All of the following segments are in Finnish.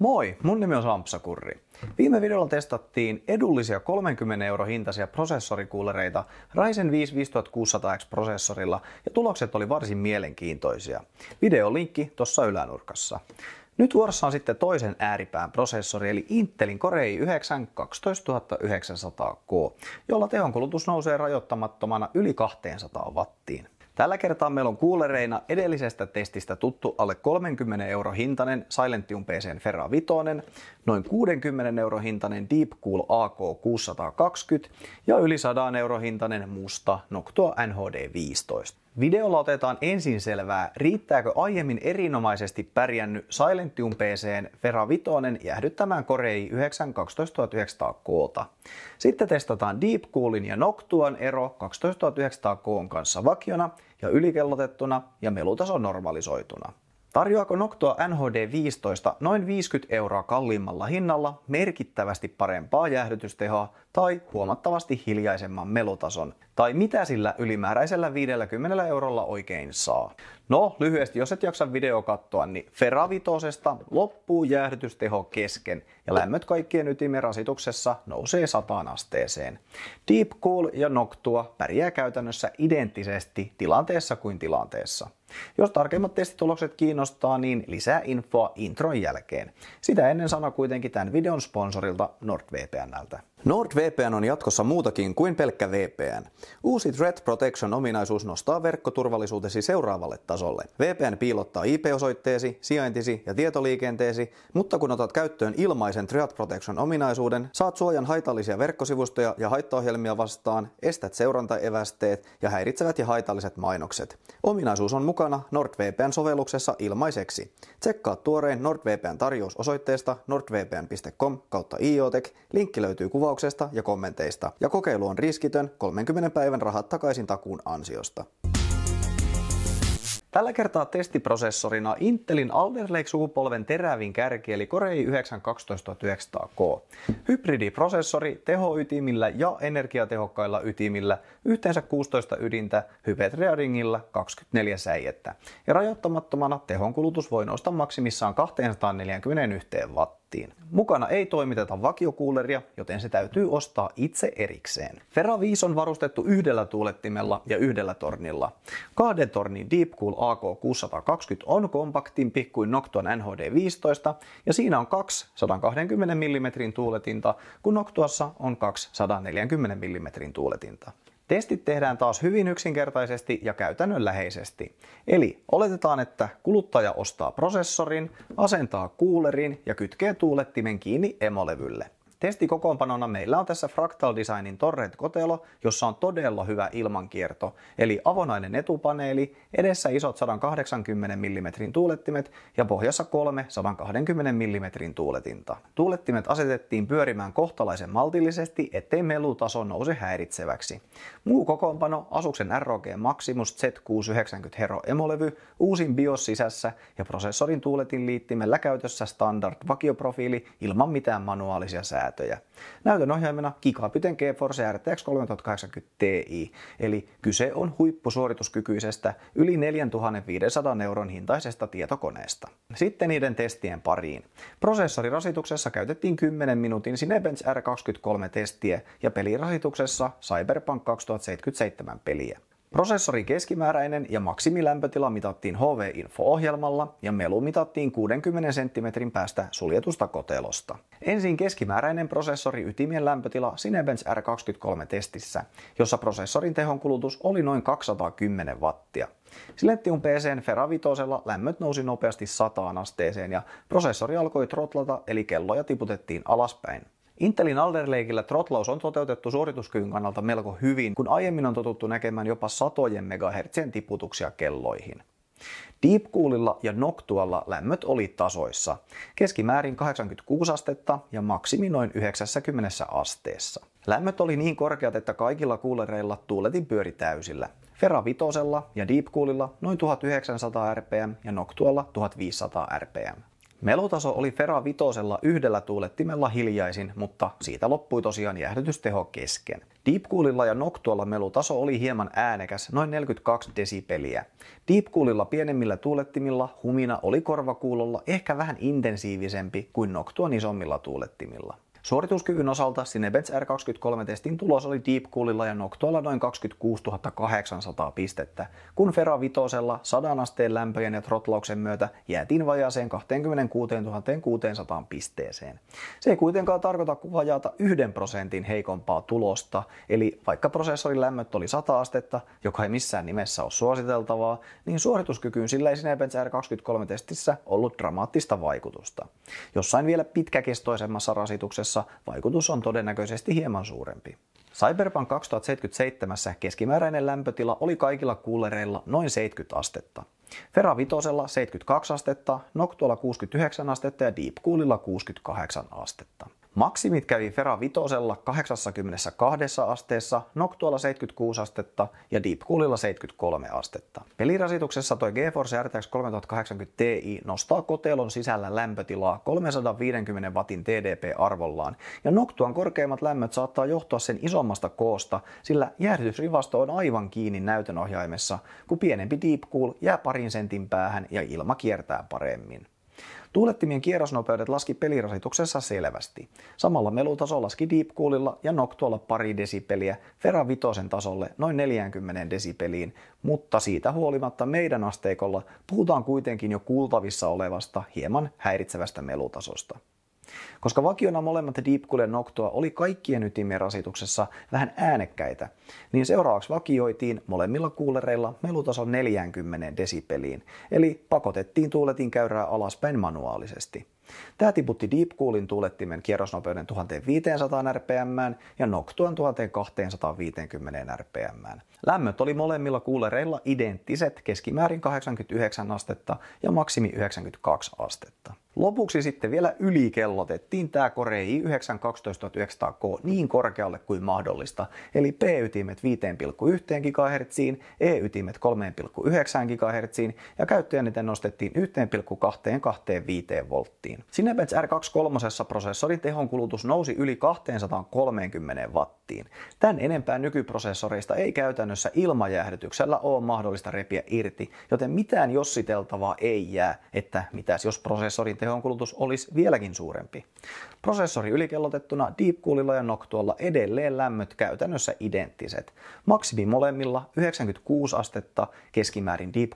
Moi, mun nimi on Sampsa Kurri. Viime videolla testattiin edullisia 30 euro hintaisia prosessorikuulereita Ryzen 5 5600X prosessorilla ja tulokset oli varsin mielenkiintoisia. Videolinkki tuossa ylänurkassa. Nyt vuorossa on sitten toisen ääripään prosessori eli Intelin Core i9 12900K, jolla tehonkulutus nousee rajoittamattomana yli 200 wattiin. Tällä kertaa meillä on kuulereina edellisestä testistä tuttu alle 30 euro hintainen Silentium PCn Ferra Vitoinen, noin 60 euro hintainen Deepcool AK620 ja yli 100 euro hintainen musta Noctua NHD 15. Videolla otetaan ensin selvää, riittääkö aiemmin erinomaisesti pärjännyt Silentium PC Vera Vitoinen jäähdyttämään Korei 9 12900K. Sitten testataan Deep Coolin ja Noctuan ero 12900K kanssa vakiona ja ylikellotettuna ja melutason normalisoituna. Tarjoako Noctua NHD15 noin 50 euroa kalliimmalla hinnalla merkittävästi parempaa jäähdytystehoa tai huomattavasti hiljaisemman melutason? Tai mitä sillä ylimääräisellä 50 eurolla oikein saa? No, lyhyesti, jos et jaksa video katsoa, niin Feravitosesta loppuu jäähdytysteho kesken ja lämmöt kaikkien ytimen rasituksessa nousee sataan asteeseen. Deep Cool ja Noctua pärjää käytännössä identtisesti tilanteessa kuin tilanteessa. Jos tarkemmat testitulokset kiinnostaa, niin lisää infoa intron jälkeen. Sitä ennen sana kuitenkin tämän videon sponsorilta NordVPNltä. NordVPN on jatkossa muutakin kuin pelkkä VPN. Uusi Threat Protection-ominaisuus nostaa verkkoturvallisuutesi seuraavalle tasolle. VPN piilottaa IP-osoitteesi, sijaintisi ja tietoliikenteesi, mutta kun otat käyttöön ilmaisen Threat Protection-ominaisuuden, saat suojan haitallisia verkkosivustoja ja haittaohjelmia vastaan, estät seurantaevästeet ja häiritsevät ja haitalliset mainokset. Ominaisuus on mukana NordVPN-sovelluksessa ilmaiseksi. Tsekkaa tuorein NordVPN-tarjous osoitteesta nordvpn.com kautta iotech. Linkki löytyy kuvauksesta tilauksesta ja kommenteista. Ja kokeilu on riskitön 30 päivän rahat takaisin takuun ansiosta. Tällä kertaa testiprosessorina Intelin Alder Lake-sukupolven terävin kärki eli Core i9-12900K. Hybridiprosessori tehoytimillä ja energiatehokkailla ytimillä, yhteensä 16 ydintä, Hybrid Rearingilla 24 säijettä. Ja rajoittamattomana tehonkulutus voi nousta maksimissaan 241 watt pakettiin. Mukana ei toimiteta vakiokuuleria, joten se täytyy ostaa itse erikseen. Ferra 5 on varustettu yhdellä tuulettimella ja yhdellä tornilla. Kahden tornin Deepcool AK620 on kompaktimpi kuin Noctua NHD15 ja siinä on kaksi 120 mm tuuletinta, kun Noctuassa on kaksi 140 mm tuuletinta. Testit tehdään taas hyvin yksinkertaisesti ja käytännönläheisesti. Eli oletetaan, että kuluttaja ostaa prosessorin, asentaa kuulerin ja kytkee tuulettimen kiinni emolevylle. Testikokoonpanona meillä on tässä Fractal Designin Torrent kotelo, jossa on todella hyvä ilmankierto, eli avonainen etupaneeli, edessä isot 180 mm tuulettimet ja pohjassa kolme 120 mm tuuletinta. Tuulettimet asetettiin pyörimään kohtalaisen maltillisesti, ettei melutaso nouse häiritseväksi. Muu kokoonpano, Asuksen ROG Maximus Z690 Hero emolevy, uusin BIOS sisässä ja prosessorin tuuletin liittimellä käytössä standard vakioprofiili ilman mitään manuaalisia säätöjä säätöjä. Näytön ohjaimena Gigabiten GeForce RTX 3080 Ti, eli kyse on huippusuorituskykyisestä yli 4500 euron hintaisesta tietokoneesta. Sitten niiden testien pariin. Prosessorirasituksessa käytettiin 10 minuutin Cinebench R23 testiä ja pelirasituksessa Cyberpunk 2077 peliä. Prosessori keskimääräinen ja maksimilämpötila mitattiin HV-info-ohjelmalla ja melu mitattiin 60 cm päästä suljetusta kotelosta. Ensin keskimääräinen prosessori ytimien lämpötila Cinebench R23-testissä, jossa prosessorin tehonkulutus oli noin 210 wattia. Silettiun PCn Feravitosella lämmöt nousi nopeasti 100 asteeseen ja prosessori alkoi trotlata eli kelloja tiputettiin alaspäin. Intelin alder trotlaus on toteutettu suorituskyvyn kannalta melko hyvin, kun aiemmin on totuttu näkemään jopa satojen megahertsien tiputuksia kelloihin. Deep ja Noctualla lämmöt oli tasoissa, keskimäärin 86 astetta ja maksimi noin 90 asteessa. Lämmöt oli niin korkeat, että kaikilla kuulereilla tuuletin pyöri täysillä. Ferra Vitosella ja Deep noin 1900 rpm ja Noctualla 1500 rpm. Melutaso oli Fera Vitosella yhdellä tuulettimella hiljaisin, mutta siitä loppui tosiaan jäähdytysteho kesken. Deepcoolilla ja Noctualla melutaso oli hieman äänekäs, noin 42 desibeliä. Deepcoolilla pienemmillä tuulettimilla humina oli korvakuulolla ehkä vähän intensiivisempi kuin Noctuan isommilla tuulettimilla. Suorituskyvyn osalta Cinebench R23-testin tulos oli Deep Coolilla ja Noctualla noin 26 800 pistettä, kun Fera Vitosella 100 asteen lämpöjen ja trotlauksen myötä jäätiin vajaaseen 26 600 pisteeseen. Se ei kuitenkaan tarkoita kuin vajaata 1 prosentin heikompaa tulosta, eli vaikka prosessorin lämmöt oli 100 astetta, joka ei missään nimessä ole suositeltavaa, niin suorituskykyyn sillä ei Cinebench R23-testissä ollut dramaattista vaikutusta. Jossain vielä pitkäkestoisemmassa rasituksessa tapauksessa vaikutus on todennäköisesti hieman suurempi. Cyberpunk 2077 keskimääräinen lämpötila oli kaikilla kuulereilla noin 70 astetta. Fera Vitosella 72 astetta, Noctualla 69 astetta ja Deep Coolilla 68 astetta. Maksimit kävi Fera Vitosella 82 asteessa, Noctualla 76 astetta ja Deep Coolilla 73 astetta. Pelirasituksessa toi GeForce RTX 3080 Ti nostaa kotelon sisällä lämpötilaa 350 watin TDP-arvollaan ja Noctuan korkeimmat lämmöt saattaa johtua sen isommasta koosta, sillä jäähdytysrivasto on aivan kiinni näytönohjaimessa, kun pienempi Deep Cool jää parin sentin päähän ja ilma kiertää paremmin. Tuulettimien kierrosnopeudet laski pelirasituksessa selvästi. Samalla melutaso laski Deep Coolilla ja Noctualla pari desipeliä Fera Vitosen tasolle noin 40 desipeliin, mutta siitä huolimatta meidän asteikolla puhutaan kuitenkin jo kuultavissa olevasta hieman häiritsevästä melutasosta. Koska vakiona molemmat Deepcool ja Noctua oli kaikkien rasituksessa vähän äänekkäitä, niin seuraavaksi vakioitiin molemmilla kuulereilla melutason 40 desipeliin, eli pakotettiin tuuletin käyrää alaspäin manuaalisesti. Tämä tiputti Deep Coolin tuulettimen kierrosnopeuden 1500 rpm ja Noctuan 1250 rpm. Lämmöt oli molemmilla kuulereilla identtiset keskimäärin 89 astetta ja maksimi 92 astetta. Lopuksi sitten vielä ylikellotettiin tämä Core i9 12900K niin korkealle kuin mahdollista, eli P-ytimet 5,1 GHz, E-ytimet 3,9 GHz ja käyttöjännite nostettiin 1,225 volttiin. Cinebench R23 prosessorin tehonkulutus nousi yli 230 wattiin. Tän enempää nykyprosessoreista ei käytännössä ilmajäähdytyksellä ole mahdollista repiä irti, joten mitään jossiteltavaa ei jää, että mitäs jos prosessorin energiatehon kulutus olisi vieläkin suurempi. Prosessori ylikellotettuna Deep ja Noctualla edelleen lämmöt käytännössä identtiset. Maksimi molemmilla 96 astetta, keskimäärin Deep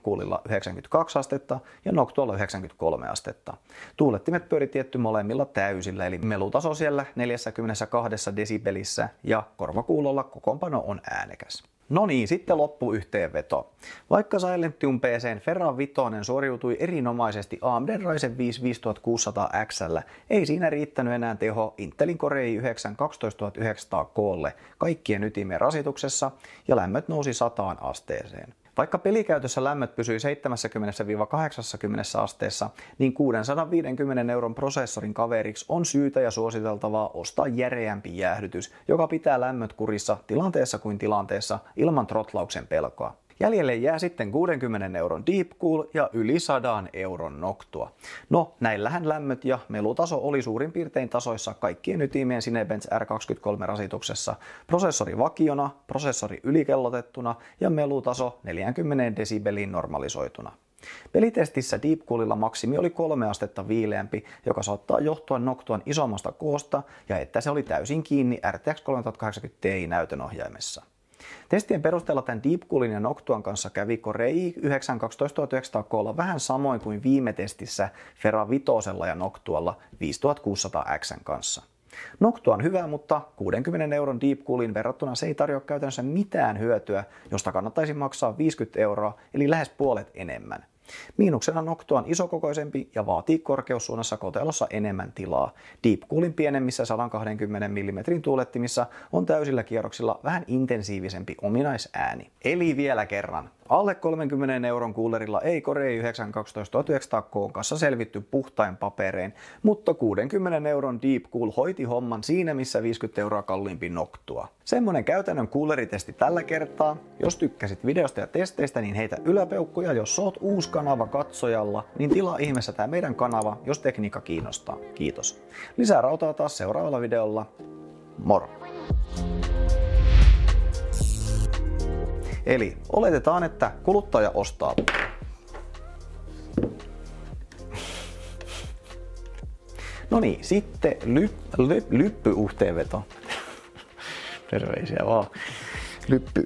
92 astetta ja Noctualla 93 astetta. Tuulettimet pyöri tietty molemmilla täysillä, eli melutaso siellä 42 desibelissä ja korvakuulolla kokoonpano on äänekäs. No niin, sitten loppuyhteenveto. Vaikka Silentium PC Ferran Vitoinen suoriutui erinomaisesti AMD Ryzen 5 5600 x ei siinä riittänyt enää teho Intelin Core i9 12900 k kaikkien ytimen rasituksessa ja lämmöt nousi sataan asteeseen. Vaikka pelikäytössä lämmöt pysyi 70-80 asteessa, niin 650 euron prosessorin kaveriksi on syytä ja suositeltavaa ostaa järeämpi jäähdytys, joka pitää lämmöt kurissa tilanteessa kuin tilanteessa ilman trotlauksen pelkoa. Jäljelle jää sitten 60 euron Deep Cool ja yli 100 euron Noctua. No, näillähän lämmöt ja melutaso oli suurin piirtein tasoissa kaikkien ytimien Cinebench R23 rasituksessa. Prosessori vakiona, prosessori ylikellotettuna ja melutaso 40 desibeliin normalisoituna. Pelitestissä Coolilla maksimi oli kolme astetta viileämpi, joka saattaa johtua Noctuan isommasta koosta ja että se oli täysin kiinni RTX 3080 Ti näytönohjaimessa. Testien perusteella tämän Deep Coolin ja Noctuan kanssa kävi Korei 912 vähän samoin kuin viime testissä Ferra Vitosella ja Noctualla 5600 x kanssa. Noctua on hyvä, mutta 60 euron Deep Coolin verrattuna se ei tarjoa käytännössä mitään hyötyä, josta kannattaisi maksaa 50 euroa, eli lähes puolet enemmän. Miinuksena Noctua on isokokoisempi ja vaatii korkeussuunnassa kotelossa enemmän tilaa. Deep Coolin pienemmissä 120 mm tuulettimissa on täysillä kierroksilla vähän intensiivisempi ominaisääni. Eli vielä kerran, Alle 30 euron kuulerilla ei Kore 912 1900 kanssa selvitty puhtain paperein, mutta 60 euron Deep Cool hoiti homman siinä missä 50 euroa kalliimpi noktua. Semmonen käytännön kuuleritesti tällä kertaa. Jos tykkäsit videosta ja testeistä, niin heitä yläpeukkuja. Jos oot uusi kanava katsojalla, niin tilaa ihmeessä tämä meidän kanava, jos tekniikka kiinnostaa. Kiitos. Lisää rautaa taas seuraavalla videolla. Moro! Eli oletetaan, että kuluttaja ostaa No niin, sitten ly, ly, lyppy Terveisiä vaan lyppy